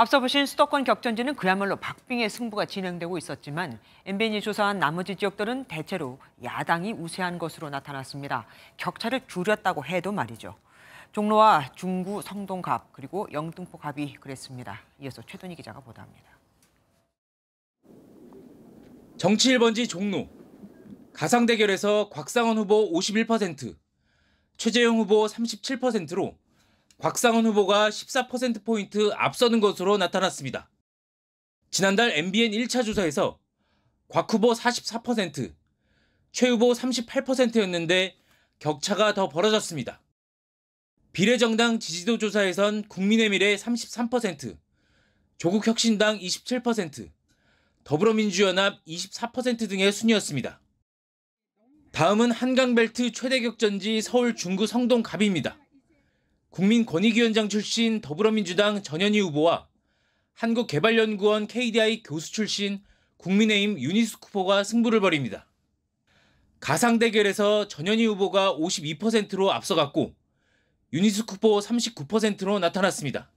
앞서 보신 수도권 격전지는 그야말로 박빙의 승부가 진행되고 있었지만 MBN이 조사한 나머지 지역들은 대체로 야당이 우세한 것으로 나타났습니다. 격차를 줄였다고 해도 말이죠. 종로와 중구, 성동갑 그리고 영등포 갑이 그랬습니다. 이어서 최돈희 기자가 보도합니다. 정치 1번지 종로. 가상 대결에서 곽상원 후보 51%, 최재형 후보 37%로 곽상훈 후보가 14%포인트 앞서는 것으로 나타났습니다. 지난달 MBN 1차 조사에서 곽 후보 44%, 최 후보 38%였는데 격차가 더 벌어졌습니다. 비례정당 지지도 조사에선 국민의 미래 33%, 조국혁신당 27%, 더불어민주연합 24% 등의 순이었습니다. 다음은 한강벨트 최대 격전지 서울 중구 성동갑입니다. 국민권익위원장 출신 더불어민주당 전현희 후보와 한국개발연구원 KDI 교수 출신 국민의힘 유니스 쿠보가 승부를 벌입니다. 가상 대결에서 전현희 후보가 52%로 앞서갔고 유니스 쿠보 39%로 나타났습니다.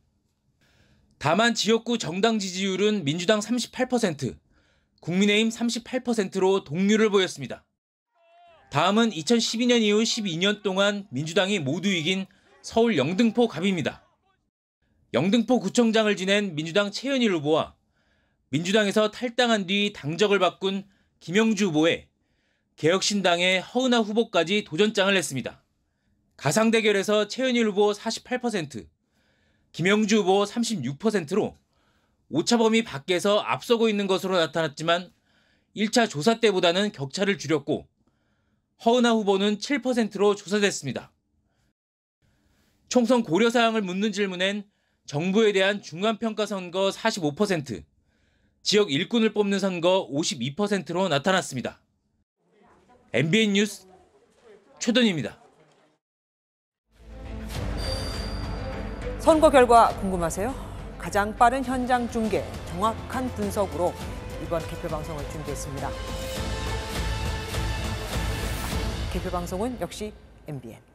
다만 지역구 정당 지지율은 민주당 38%, 국민의힘 38%로 동률을 보였습니다. 다음은 2012년 이후 12년 동안 민주당이 모두 이긴 서울 영등포 갑입니다. 영등포 구청장을 지낸 민주당 최현일 후보와 민주당에서 탈당한 뒤 당적을 바꾼 김영주 후보에 개혁신당의 허은하 후보까지 도전장을 냈습니다. 가상 대결에서 최현일 후보 48%, 김영주 후보 36%로 오차범위 밖에서 앞서고 있는 것으로 나타났지만 1차 조사 때보다는 격차를 줄였고 허은하 후보는 7%로 조사됐습니다. 총선 고려 사항을 묻는 질문엔 정부에 대한 중간 평가 선거 45%, 지역 일꾼을 뽑는 선거 52%로 나타났습니다. MBN 뉴스 최돈입니다 선거 결과 궁금하세요? 가장 빠른 현장 중계, 정확한 분석으로 이번 개표 방송을 준비했습니다. 개표 방송은 역시 MBN.